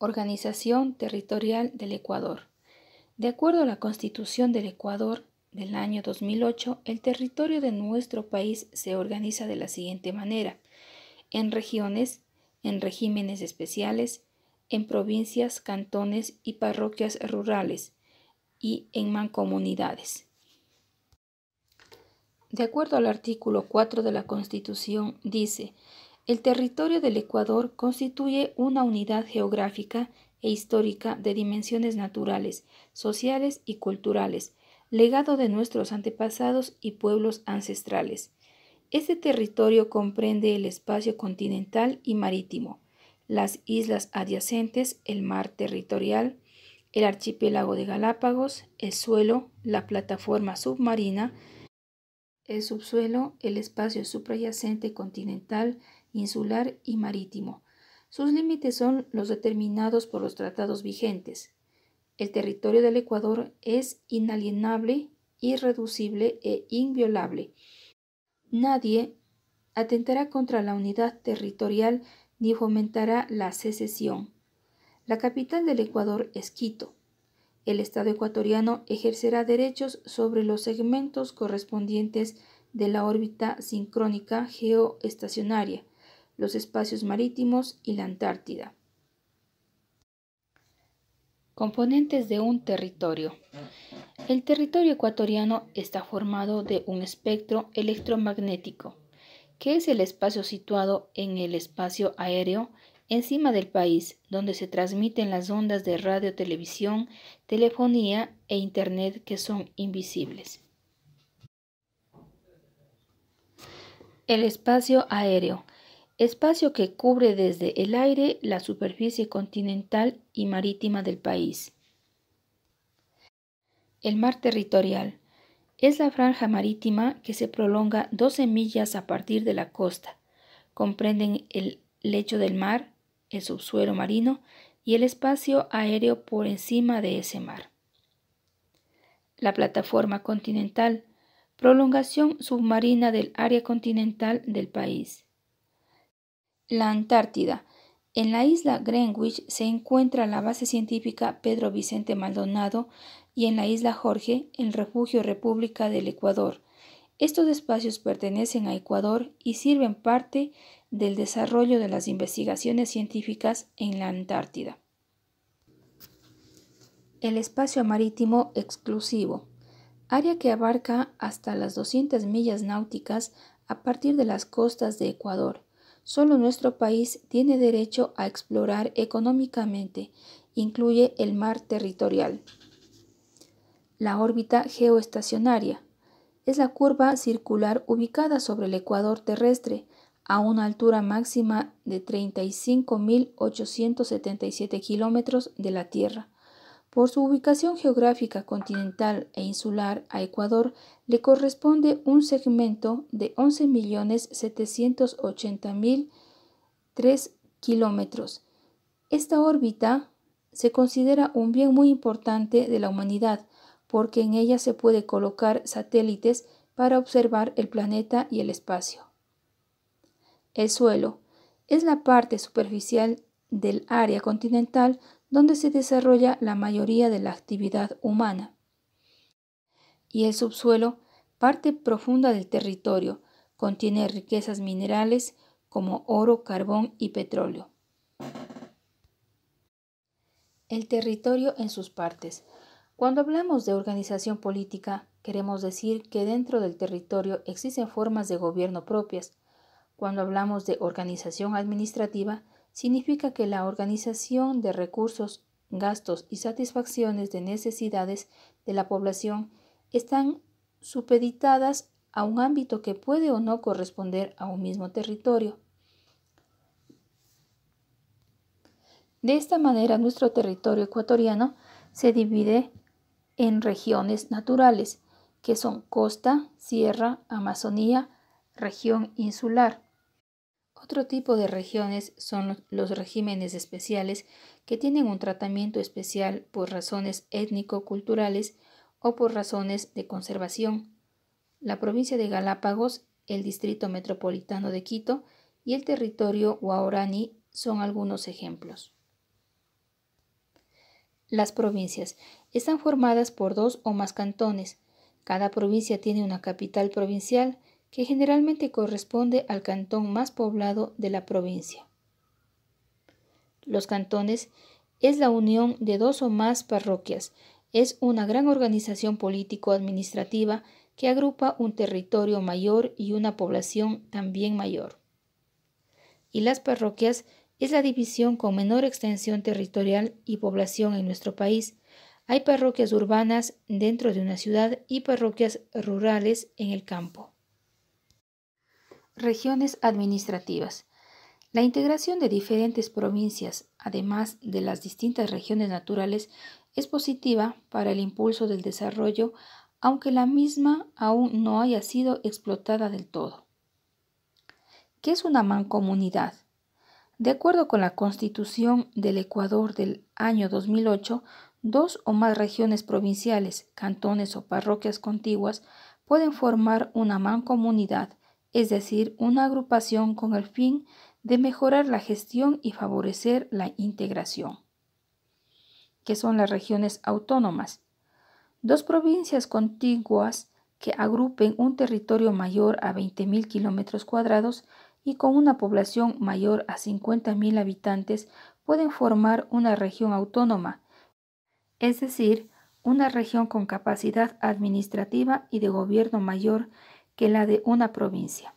Organización Territorial del Ecuador. De acuerdo a la Constitución del Ecuador del año 2008, el territorio de nuestro país se organiza de la siguiente manera. En regiones, en regímenes especiales, en provincias, cantones y parroquias rurales y en mancomunidades. De acuerdo al artículo 4 de la Constitución, dice, el territorio del Ecuador constituye una unidad geográfica e histórica de dimensiones naturales, sociales y culturales, legado de nuestros antepasados y pueblos ancestrales. Este territorio comprende el espacio continental y marítimo, las islas adyacentes, el mar territorial, el archipiélago de Galápagos, el suelo, la plataforma submarina, el subsuelo, el espacio suprayacente continental, insular y marítimo. Sus límites son los determinados por los tratados vigentes. El territorio del Ecuador es inalienable, irreducible e inviolable. Nadie atentará contra la unidad territorial ni fomentará la secesión. La capital del Ecuador es Quito. El Estado ecuatoriano ejercerá derechos sobre los segmentos correspondientes de la órbita sincrónica geoestacionaria, los espacios marítimos y la Antártida. Componentes de un territorio. El territorio ecuatoriano está formado de un espectro electromagnético, que es el espacio situado en el espacio aéreo encima del país, donde se transmiten las ondas de radio, televisión, telefonía e Internet que son invisibles. El espacio aéreo espacio que cubre desde el aire la superficie continental y marítima del país. El mar territorial es la franja marítima que se prolonga 12 millas a partir de la costa. Comprenden el lecho del mar, el subsuelo marino y el espacio aéreo por encima de ese mar. La plataforma continental, prolongación submarina del área continental del país. La Antártida. En la isla Greenwich se encuentra la base científica Pedro Vicente Maldonado y en la isla Jorge el refugio República del Ecuador. Estos espacios pertenecen a Ecuador y sirven parte del desarrollo de las investigaciones científicas en la Antártida. El espacio marítimo exclusivo, área que abarca hasta las 200 millas náuticas a partir de las costas de Ecuador Solo nuestro país tiene derecho a explorar económicamente, incluye el mar territorial. La órbita geoestacionaria es la curva circular ubicada sobre el ecuador terrestre a una altura máxima de 35.877 kilómetros de la Tierra por su ubicación geográfica continental e insular a Ecuador le corresponde un segmento de 11.780.003 kilómetros. Esta órbita se considera un bien muy importante de la humanidad porque en ella se puede colocar satélites para observar el planeta y el espacio. El suelo es la parte superficial del área continental donde se desarrolla la mayoría de la actividad humana. Y el subsuelo, parte profunda del territorio, contiene riquezas minerales como oro, carbón y petróleo. El territorio en sus partes. Cuando hablamos de organización política, queremos decir que dentro del territorio existen formas de gobierno propias. Cuando hablamos de organización administrativa, significa que la organización de recursos, gastos y satisfacciones de necesidades de la población están supeditadas a un ámbito que puede o no corresponder a un mismo territorio. De esta manera, nuestro territorio ecuatoriano se divide en regiones naturales, que son costa, sierra, Amazonía, región insular. Otro tipo de regiones son los regímenes especiales que tienen un tratamiento especial por razones étnico-culturales o por razones de conservación. La provincia de Galápagos, el distrito metropolitano de Quito y el territorio Guaorani son algunos ejemplos. Las provincias están formadas por dos o más cantones. Cada provincia tiene una capital provincial que generalmente corresponde al cantón más poblado de la provincia. Los cantones es la unión de dos o más parroquias, es una gran organización político-administrativa que agrupa un territorio mayor y una población también mayor. Y las parroquias es la división con menor extensión territorial y población en nuestro país. Hay parroquias urbanas dentro de una ciudad y parroquias rurales en el campo. Regiones administrativas. La integración de diferentes provincias, además de las distintas regiones naturales, es positiva para el impulso del desarrollo, aunque la misma aún no haya sido explotada del todo. ¿Qué es una mancomunidad? De acuerdo con la Constitución del Ecuador del año 2008, dos o más regiones provinciales, cantones o parroquias contiguas pueden formar una mancomunidad es decir, una agrupación con el fin de mejorar la gestión y favorecer la integración, que son las regiones autónomas, dos provincias contiguas que agrupen un territorio mayor a 20.000 kilómetros cuadrados y con una población mayor a 50.000 habitantes pueden formar una región autónoma, es decir, una región con capacidad administrativa y de gobierno mayor que la de una provincia.